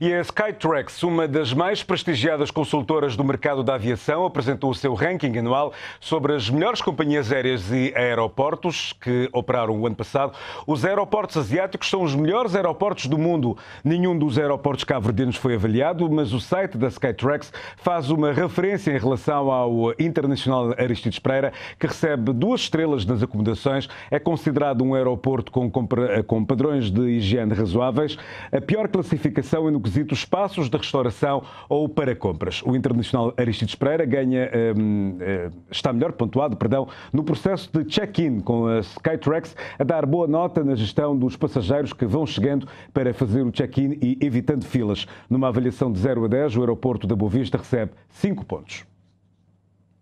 E a Skytrax, uma das mais prestigiadas consultoras do mercado da aviação, apresentou o seu ranking anual sobre as melhores companhias aéreas e aeroportos que operaram o ano passado. Os aeroportos asiáticos são os melhores aeroportos do mundo. Nenhum dos aeroportos cabo-verdianos foi avaliado, mas o site da Skytrax faz uma referência em relação ao Internacional Aristides Pereira, que recebe duas estrelas nas acomodações. É considerado um aeroporto com, com padrões de higiene razoáveis. A pior classificação é no requisitos, espaços de restauração ou para compras. O internacional Aristides Pereira ganha, um, eh, está melhor pontuado perdão, no processo de check-in com a Skytrax, a dar boa nota na gestão dos passageiros que vão chegando para fazer o check-in e evitando filas. Numa avaliação de 0 a 10, o aeroporto da Boa Vista recebe 5 pontos.